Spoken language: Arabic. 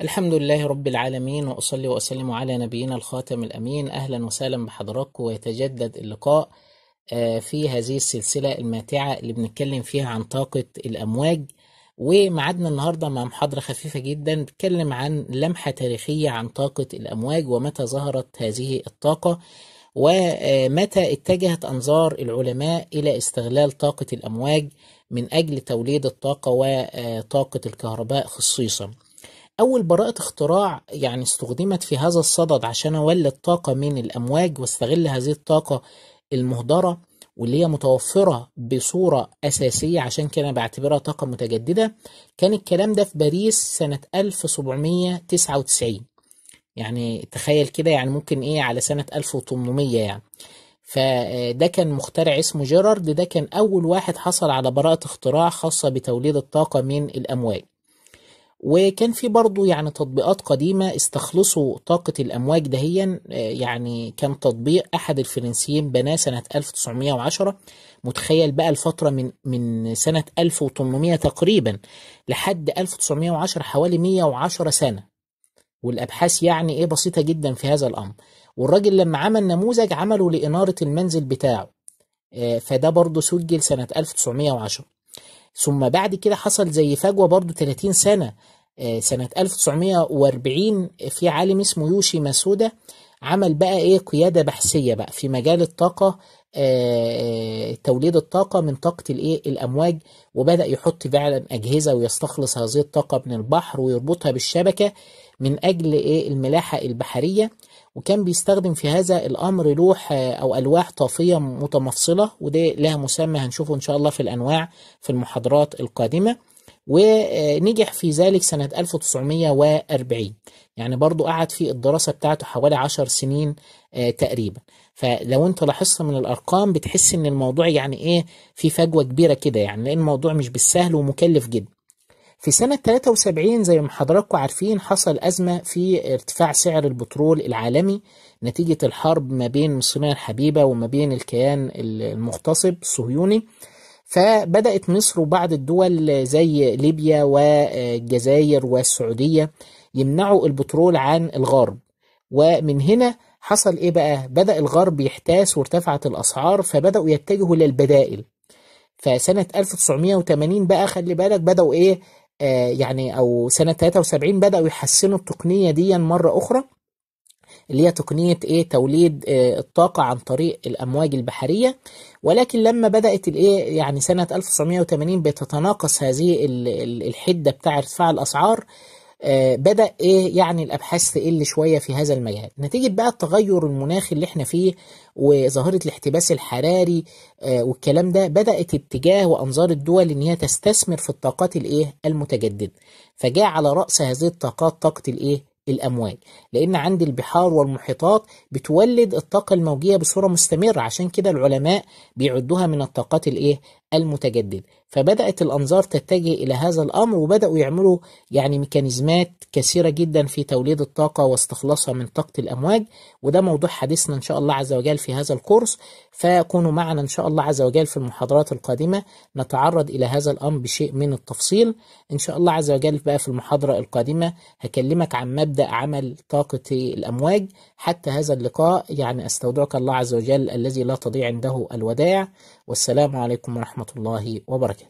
الحمد لله رب العالمين وأصلي وأسلم على نبينا الخاتم الأمين أهلا وسهلا بحضراتكم ويتجدد اللقاء آه، في هذه السلسلة الماتعة اللي بنتكلم فيها عن طاقة الأمواج ومعادنا النهاردة مع محاضرة خفيفة جدا بتكلم عن لمحة تاريخية عن طاقة الأمواج ومتى ظهرت هذه الطاقة ومتى اتجهت أنظار العلماء إلى استغلال طاقة الأمواج من أجل توليد الطاقة وطاقة الكهرباء خصيصاً أول براءة اختراع يعني استخدمت في هذا الصدد عشان أولد طاقة من الأمواج واستغل هذه الطاقة المهدرة واللي هي متوفرة بصورة أساسية عشان كده بعتبرها طاقة متجددة كان الكلام ده في باريس سنة 1799 يعني تخيل كده يعني ممكن إيه على سنة 1800 يعني فده آه، كان مخترع اسمه جيرارد ده كان أول واحد حصل على براءة اختراع خاصة بتوليد الطاقة من الأمواج وكان في برضه يعني تطبيقات قديمة استخلصوا طاقة الأمواج دهيا آه، يعني كان تطبيق أحد الفرنسيين بناه سنة 1910 متخيل بقى الفترة من من سنة 1800 تقريبا لحد 1910 حوالي 110 سنة والأبحاث يعني إيه بسيطة جدا في هذا الأمر والراجل لما عمل نموذج عمله لإنارة المنزل بتاعه آه، فده برضه سجل سنة 1910 ثم بعد كده حصل زي فجوة برضو 30 سنة آه، سنة 1940 في عالم اسمه يوشي ماسودا عمل بقى ايه قيادة بحثية بقى في مجال الطاقة آه، آه، توليد الطاقة من طاقة الايه الامواج وبدأ يحط فعلا اجهزة ويستخلص هذه الطاقة من البحر ويربطها بالشبكة من اجل ايه الملاحة البحرية وكان بيستخدم في هذا الامر لوح او الواح طافية متمفصلة وده لها مسمى هنشوفه ان شاء الله في الانواع في المحاضرات القادمة ونجح في ذلك سنة 1940 يعني برضو قعد في الدراسة بتاعته حوالي 10 سنين آه، تقريبا فلو انت لاحظت من الارقام بتحس ان الموضوع يعني ايه في فجوه كبيره كده يعني لان الموضوع مش بالسهل ومكلف جدا في سنة 73 زي ما حضراتكم عارفين حصل أزمة في ارتفاع سعر البترول العالمي نتيجة الحرب ما بين مصرنا الحبيبة وما بين الكيان المغتصب الصهيوني فبدأت مصر وبعض الدول زي ليبيا والجزائر والسعودية يمنعوا البترول عن الغرب ومن هنا حصل ايه بقى بدأ الغرب يحتاس وارتفعت الأسعار فبدأوا يتجهوا للبدائل فسنة 1980 بقى خلي بالك بدأوا ايه آه يعني او سنة 73 بدأوا يحسنوا التقنية دي مرة أخرى اللي هي تقنية ايه توليد إيه الطاقة عن طريق الأمواج البحرية ولكن لما بدأت الايه يعني سنة 1980 بتتناقص هذه الحدة بتاع ارتفاع الأسعار آه، بدأ إيه يعني الأبحاث تقل شوية في هذا المجال نتيجة بقى التغير المناخي اللي احنا فيه وظاهرة الاحتباس الحراري آه، والكلام ده بدأت اتجاه وأنظار الدول إن هي تستثمر في الطاقات الإيه المتجددة فجاء على رأس هذه الطاقات طاقة الإيه الأمواج لأن عند البحار والمحيطات بتولد الطاقة الموجية بصورة مستمرة عشان كده العلماء بيعدوها من الطاقات الإيه المتجدد فبدأت الأنظار تتجه إلى هذا الأمر وبدأوا يعملوا يعني ميكانيزمات كثيرة جدا في توليد الطاقة واستخلاصها من طاقة الأمواج وده موضوع حديثنا إن شاء الله عز وجل في هذا الكورس فكونوا معنا إن شاء الله عز وجل في المحاضرات القادمة نتعرض إلى هذا الأمر بشيء من التفصيل إن شاء الله عز وجل بقى في المحاضرة القادمة هكلمك عن مبدأ عمل طاقة الأمواج حتى هذا اللقاء يعني أستودعك الله عز وجل الذي لا تضيع عنده الوداع والسلام عليكم ورحمة ورحمة الله وبركاته